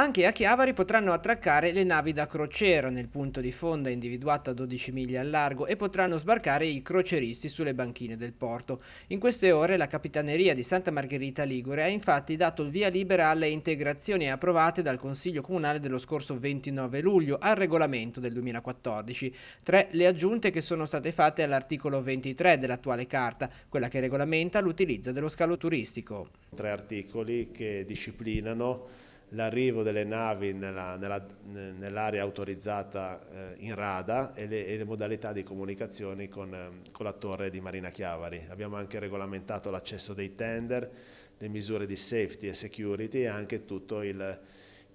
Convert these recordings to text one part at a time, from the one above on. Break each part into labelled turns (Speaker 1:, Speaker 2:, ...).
Speaker 1: Anche a Chiavari potranno attraccare le navi da crociera nel punto di fonda individuato a 12 miglia al largo e potranno sbarcare i croceristi sulle banchine del porto. In queste ore la Capitaneria di Santa Margherita Ligure ha infatti dato il via libera alle integrazioni approvate dal Consiglio Comunale dello scorso 29 luglio al regolamento del 2014. Tre le aggiunte che sono state fatte all'articolo 23 dell'attuale carta, quella che regolamenta l'utilizzo dello scalo turistico. Tre articoli che disciplinano
Speaker 2: l'arrivo delle navi nell'area autorizzata eh, in rada e le, e le, modalità di comunicazione con, eh, con, la torre di Marina Chiavari. Abbiamo anche regolamentato l'accesso dei tender, le misure di safety e security e anche tutto il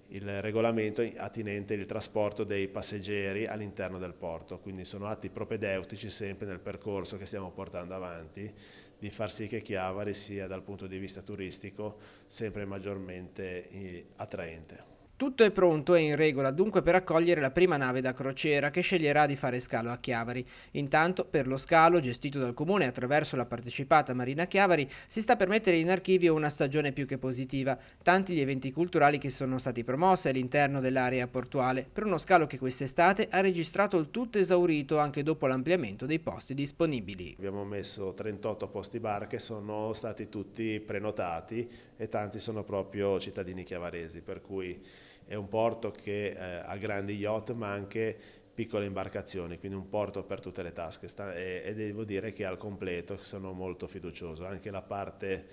Speaker 2: il regolamento attinente il trasporto dei passeggeri all'interno del porto, quindi sono atti propedeutici sempre nel percorso che stiamo portando avanti di far sì che Chiavari sia dal punto di vista turistico sempre maggiormente eh, attraente.
Speaker 1: Tutto è pronto e in regola dunque per accogliere la prima nave da crociera che sceglierà di fare scalo a Chiavari. Intanto per lo scalo, gestito dal comune attraverso la partecipata Marina Chiavari, si sta per mettere in archivio una stagione più che positiva, tanti gli eventi culturali che sono stati promossi all'interno dell'area portuale, per uno scalo che quest'estate ha registrato il tutto esaurito anche dopo l'ampliamento dei posti disponibili. Abbiamo messo 38 posti bar che
Speaker 2: sono stati tutti prenotati e tanti sono proprio cittadini chiavaresi, per cui è un porto che eh, ha grandi yacht ma anche piccole imbarcazioni, quindi un porto per tutte le tasche e, devo dire che al completo sono molto fiducioso, anche la parte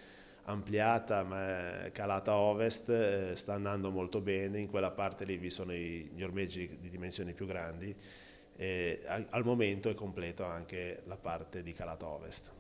Speaker 2: ampliata ma eh, calata ovest eh, sta andando molto bene, in quella parte lì vi sono gli ormeggi di dimensioni più grandi e al, al momento è completo anche la parte di calata ovest.